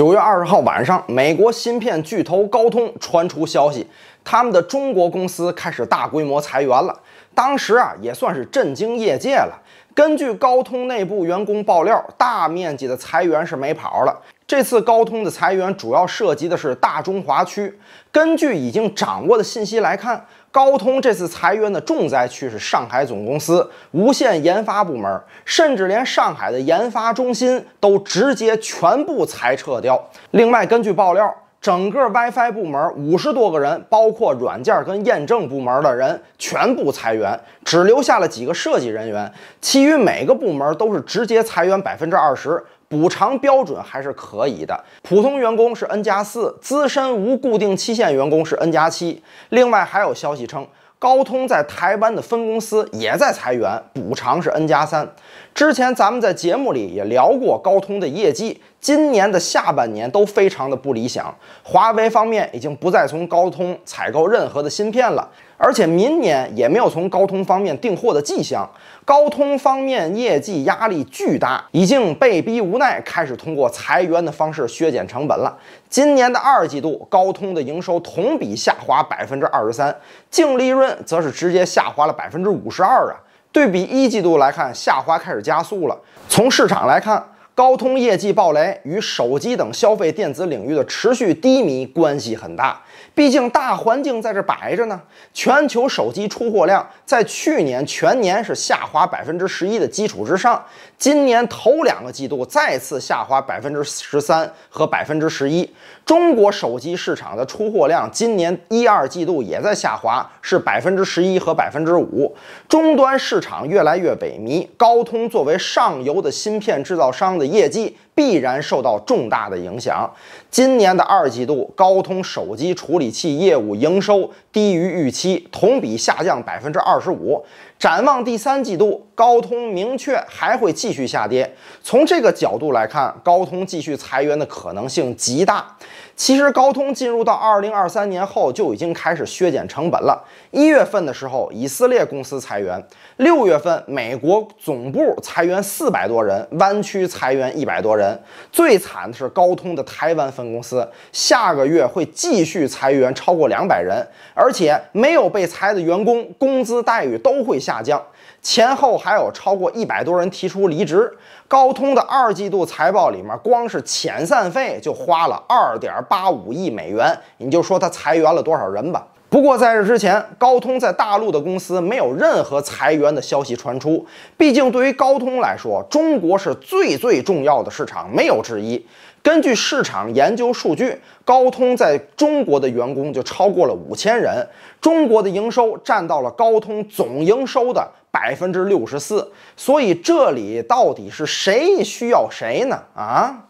九月二十号晚上，美国芯片巨头高通传出消息，他们的中国公司开始大规模裁员了。当时啊，也算是震惊业界了。根据高通内部员工爆料，大面积的裁员是没跑了。这次高通的裁员主要涉及的是大中华区。根据已经掌握的信息来看，高通这次裁员的重灾区是上海总公司无线研发部门，甚至连上海的研发中心都直接全部裁撤掉。另外，根据爆料。整个 WiFi 部门五十多个人，包括软件跟验证部门的人全部裁员，只留下了几个设计人员，其余每个部门都是直接裁员百分之二十，补偿标准还是可以的。普通员工是 N 加四，资深无固定期限员工是 N 加七。另外还有消息称。高通在台湾的分公司也在裁员，补偿是 N 加三。之前咱们在节目里也聊过高通的业绩，今年的下半年都非常的不理想。华为方面已经不再从高通采购任何的芯片了。而且明年也没有从高通方面订货的迹象，高通方面业绩压力巨大，已经被逼无奈开始通过裁员的方式削减成本了。今年的二季度，高通的营收同比下滑百分之二十三，净利润则是直接下滑了百分之五十二啊！对比一季度来看，下滑开始加速了。从市场来看。高通业绩暴雷与手机等消费电子领域的持续低迷关系很大，毕竟大环境在这摆着呢。全球手机出货量在去年全年是下滑百分之十一的基础之上，今年头两个季度再次下滑百分之十三和百分之十一。中国手机市场的出货量今年一二季度也在下滑，是百分之十一和百分之五。终端市场越来越萎靡，高通作为上游的芯片制造商的。业绩。必然受到重大的影响。今年的二季度，高通手机处理器业务营收低于预期，同比下降百分之二十五。展望第三季度，高通明确还会继续下跌。从这个角度来看，高通继续裁员的可能性极大。其实，高通进入到二零二三年后就已经开始削减成本了。一月份的时候，以色列公司裁员；六月份，美国总部裁员四百多人，湾区裁员一百多人。最惨的是高通的台湾分公司，下个月会继续裁员超过两百人，而且没有被裁的员工工资待遇都会下降。前后还有超过一百多人提出离职。高通的二季度财报里面，光是遣散费就花了二点八五亿美元，你就说他裁员了多少人吧。不过在这之前，高通在大陆的公司没有任何裁员的消息传出。毕竟对于高通来说，中国是最最重要的市场，没有之一。根据市场研究数据，高通在中国的员工就超过了五千人，中国的营收占到了高通总营收的百分之六十四。所以这里到底是谁需要谁呢？啊？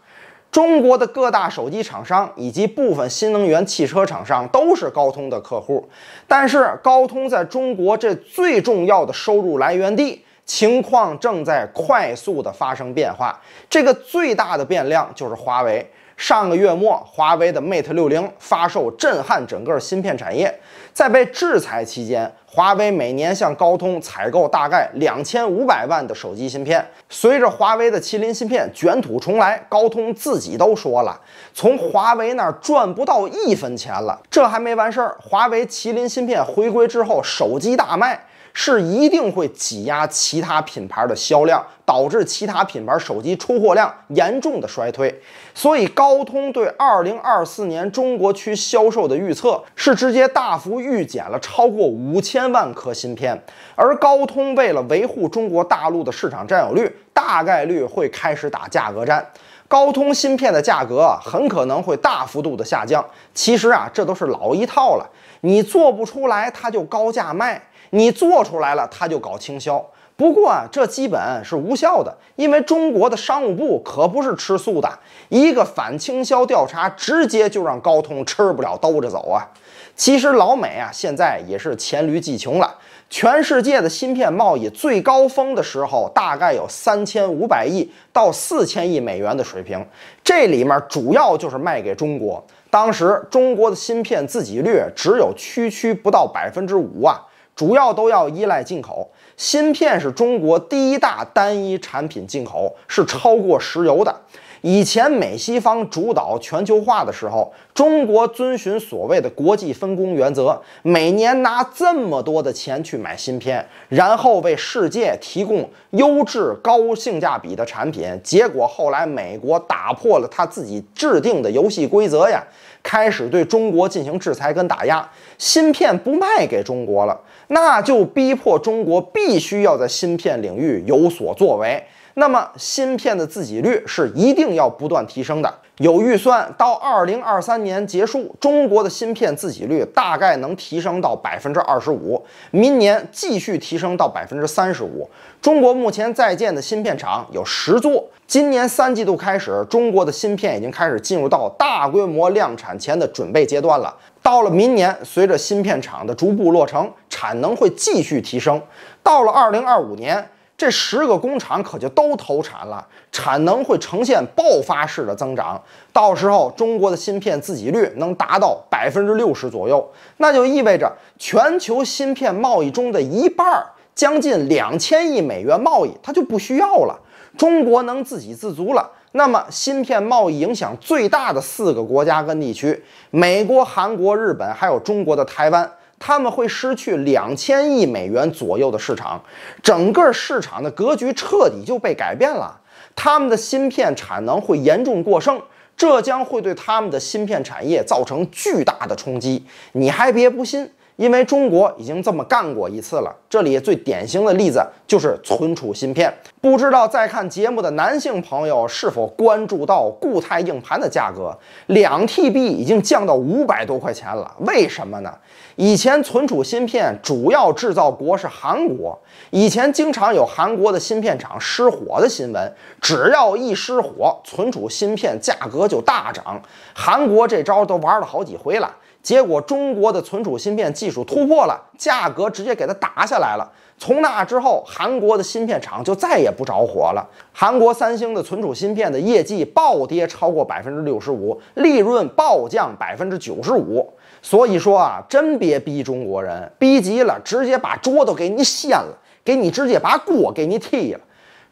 中国的各大手机厂商以及部分新能源汽车厂商都是高通的客户，但是高通在中国这最重要的收入来源地情况正在快速的发生变化。这个最大的变量就是华为。上个月末，华为的 Mate 60发售，震撼整个芯片产业。在被制裁期间，华为每年向高通采购大概两千五百万的手机芯片。随着华为的麒麟芯片卷土重来，高通自己都说了，从华为那儿赚不到一分钱了。这还没完事儿，华为麒麟芯片回归之后，手机大卖。是一定会挤压其他品牌的销量，导致其他品牌手机出货量严重的衰退。所以，高通对二零二四年中国区销售的预测是直接大幅预减了超过五千万颗芯片。而高通为了维护中国大陆的市场占有率，大概率会开始打价格战。高通芯片的价格很可能会大幅度的下降。其实啊，这都是老一套了。你做不出来，他就高价卖；你做出来了，他就搞倾销。不过这基本是无效的，因为中国的商务部可不是吃素的。一个反倾销调查，直接就让高通吃不了兜着走啊！其实老美啊，现在也是黔驴技穷了。全世界的芯片贸易最高峰的时候，大概有三千五百亿到四千亿美元的水平，这里面主要就是卖给中国。当时中国的芯片自给率只有区区不到百分之五啊，主要都要依赖进口。芯片是中国第一大单一产品进口，是超过石油的。以前美西方主导全球化的时候，中国遵循所谓的国际分工原则，每年拿这么多的钱去买芯片，然后为世界提供优质、高性价比的产品。结果后来美国打破了他自己制定的游戏规则呀，开始对中国进行制裁跟打压，芯片不卖给中国了。那就逼迫中国必须要在芯片领域有所作为，那么芯片的自给率是一定要不断提升的。有预算，到二零二三年结束，中国的芯片自给率大概能提升到百分之二十五，明年继续提升到百分之三十五。中国目前在建的芯片厂有十座，今年三季度开始，中国的芯片已经开始进入到大规模量产前的准备阶段了。到了明年，随着芯片厂的逐步落成，产能会继续提升，到了二零二五年。这十个工厂可就都投产了，产能会呈现爆发式的增长。到时候，中国的芯片自给率能达到百分之六十左右，那就意味着全球芯片贸易中的一半，将近两千亿美元贸易，它就不需要了。中国能自给自足了，那么芯片贸易影响最大的四个国家跟地区：美国、韩国、日本，还有中国的台湾。他们会失去两千亿美元左右的市场，整个市场的格局彻底就被改变了。他们的芯片产能会严重过剩，这将会对他们的芯片产业造成巨大的冲击。你还别不信。因为中国已经这么干过一次了，这里最典型的例子就是存储芯片。不知道在看节目的男性朋友是否关注到固态硬盘的价格，两 T B 已经降到五百多块钱了。为什么呢？以前存储芯片主要制造国是韩国，以前经常有韩国的芯片厂失火的新闻，只要一失火，存储芯片价格就大涨。韩国这招都玩了好几回了。结果中国的存储芯片技术突破了，价格直接给它打下来了。从那之后，韩国的芯片厂就再也不着火了。韩国三星的存储芯片的业绩暴跌超过百分之六十五，利润暴降百分之九十五。所以说啊，真别逼中国人，逼急了直接把桌都给你掀了，给你直接把锅给你踢了。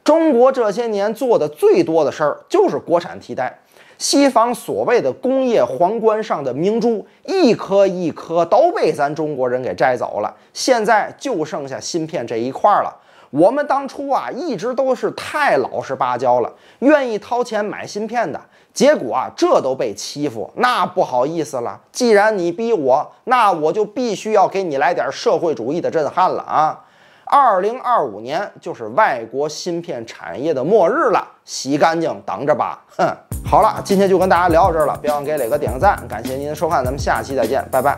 中国这些年做的最多的事儿就是国产替代。西方所谓的工业皇冠上的明珠，一颗一颗都被咱中国人给摘走了。现在就剩下芯片这一块了。我们当初啊，一直都是太老实巴交了，愿意掏钱买芯片的。结果啊，这都被欺负，那不好意思了。既然你逼我，那我就必须要给你来点社会主义的震撼了啊！二零二五年就是外国芯片产业的末日了，洗干净，等着吧。哼。好了，今天就跟大家聊到这儿了，别忘给磊哥点个赞，感谢您的收看，咱们下期再见，拜拜。